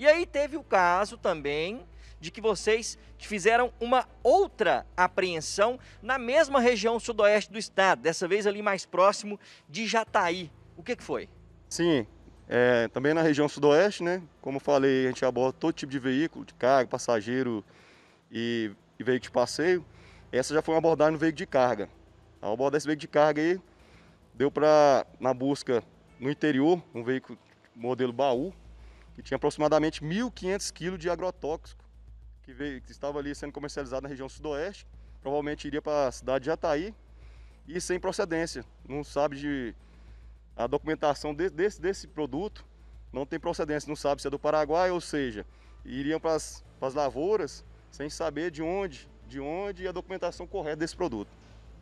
E aí teve o caso também de que vocês fizeram uma outra apreensão na mesma região sudoeste do estado, dessa vez ali mais próximo de Jataí. O que, que foi? Sim, é, também na região sudoeste, né? Como falei, a gente aborda todo tipo de veículo, de carga, passageiro e, e veículo de passeio. Essa já foi uma abordagem no veículo de carga. Ao abordar esse veículo de carga aí, deu para, na busca no interior, um veículo modelo baú, que tinha aproximadamente 1.500 quilos de agrotóxico que, veio, que estava ali sendo comercializado na região sudoeste, provavelmente iria para a cidade de Jataí e sem procedência. Não sabe de a documentação de, desse, desse produto, não tem procedência, não sabe se é do Paraguai, ou seja, iriam para as lavouras sem saber de onde, de onde e é a documentação correta desse produto.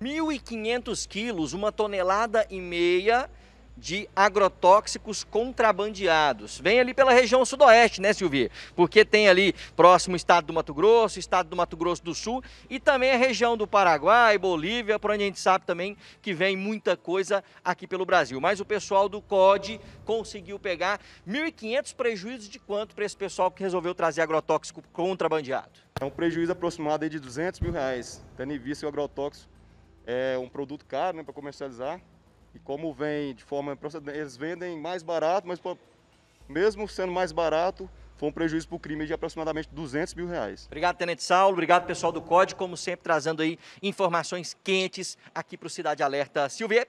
1.500 quilos, uma tonelada e meia de agrotóxicos contrabandeados. Vem ali pela região sudoeste, né, Silvia? Porque tem ali próximo o estado do Mato Grosso, estado do Mato Grosso do Sul e também a região do Paraguai, Bolívia, por onde a gente sabe também que vem muita coisa aqui pelo Brasil. Mas o pessoal do COD conseguiu pegar 1.500 prejuízos de quanto para esse pessoal que resolveu trazer agrotóxico contrabandeado? É um prejuízo aproximado de 200 mil reais, tendo em vista que o agrotóxico é um produto caro né, para comercializar. E como vem de forma procedente, eles vendem mais barato, mas mesmo sendo mais barato, foi um prejuízo para o crime de aproximadamente 200 mil reais. Obrigado, Tenente Saulo. Obrigado, pessoal do COD, como sempre, trazendo aí informações quentes aqui para o Cidade Alerta. Silvia.